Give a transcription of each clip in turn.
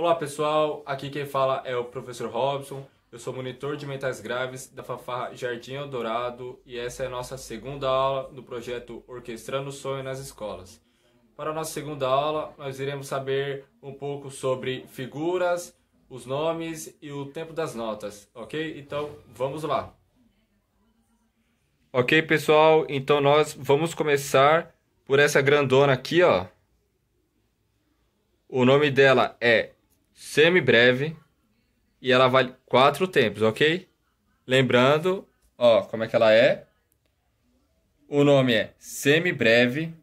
Olá pessoal, aqui quem fala é o professor Robson, eu sou monitor de mentais graves da Fafá Jardim Eldorado e essa é a nossa segunda aula do projeto Orquestrando o Sonho nas Escolas. Para a nossa segunda aula, nós iremos saber um pouco sobre figuras, os nomes e o tempo das notas, ok? Então vamos lá! Ok pessoal, então nós vamos começar por essa grandona aqui, ó. O nome dela é semi-breve e ela vale quatro tempos, ok? Lembrando, ó, como é que ela é? O nome é semi-breve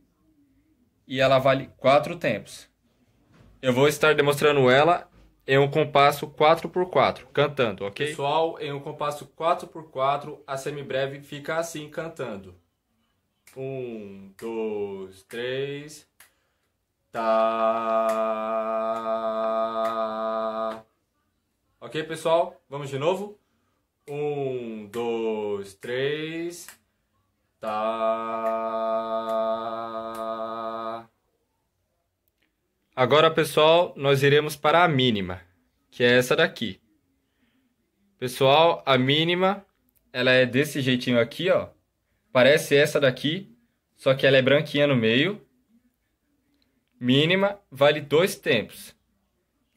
e ela vale quatro tempos. Eu vou estar demonstrando ela em um compasso 4x4, cantando, ok? Pessoal, em um compasso 4x4, a semi-breve fica assim, cantando. Um, dois, três. Tá. Ok, pessoal? Vamos de novo? Um, dois, três. Tá. Agora, pessoal, nós iremos para a mínima, que é essa daqui. Pessoal, a mínima, ela é desse jeitinho aqui, ó. Parece essa daqui, só que ela é branquinha no meio. Mínima vale dois tempos.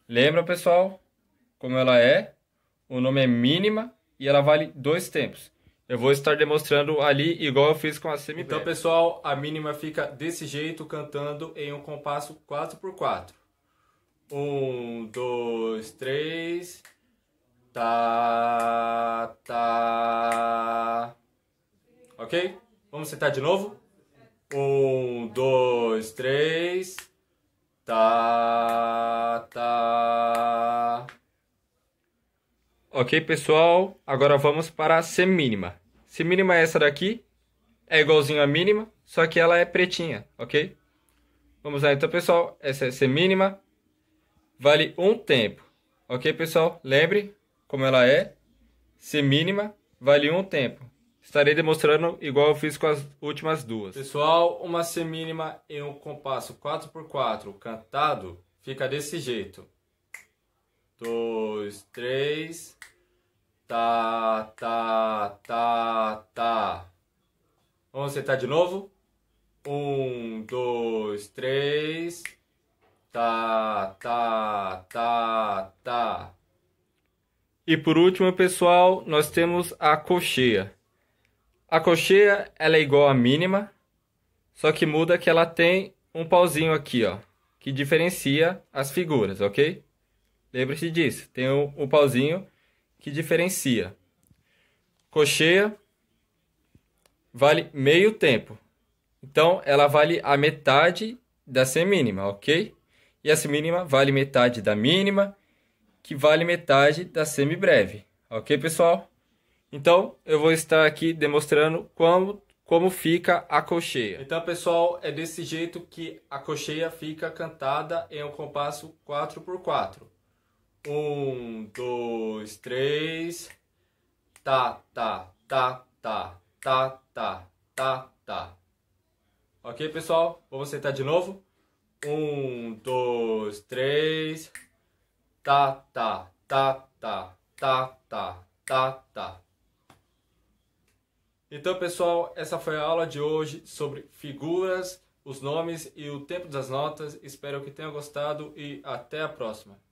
Lembra, pessoal? como ela é, o nome é mínima e ela vale dois tempos. Eu vou estar demonstrando ali igual eu fiz com a semi Então, pessoal, a mínima fica desse jeito, cantando em um compasso 4x4. 1, 2, 3... Tá, tá... Ok? Vamos sentar de novo? 1, 2, 3... Tá, tá... Ok, pessoal? Agora vamos para a semínima. Semínima é essa daqui. É igualzinho à mínima, só que ela é pretinha, ok? Vamos lá então, pessoal. Essa é semínima. Vale um tempo. Ok, pessoal? Lembre como ela é. Semínima vale um tempo. Estarei demonstrando igual eu fiz com as últimas duas. Pessoal, uma semínima em um compasso 4x4 cantado fica desse jeito. 2, 3 tá, tá, tá, tá. Vamos sentar de novo? Um, dois, três. Tá, tá, tá, tá. E por último, pessoal, nós temos a cocheia. A cocheia ela é igual à mínima, só que muda que ela tem um pauzinho aqui, ó, que diferencia as figuras, ok? Lembre-se disso, tem o um pauzinho que diferencia. Cocheia vale meio tempo. Então, ela vale a metade da semínima, ok? E a semínima vale metade da mínima, que vale metade da semibreve, ok, pessoal? Então, eu vou estar aqui demonstrando como, como fica a cocheia. Então, pessoal, é desse jeito que a cocheia fica cantada em um compasso 4x4. 1, 2 dois, três. Tá, tá, tá, tá, tá, tá, tá, tá. Ok, pessoal? Vamos tentar de novo. Um, dois, três. Tá, tá, tá, tá, tá, tá, tá, tá. Então, pessoal, essa foi a aula de hoje sobre figuras, os nomes e o tempo das notas. Espero que tenham gostado e até a próxima.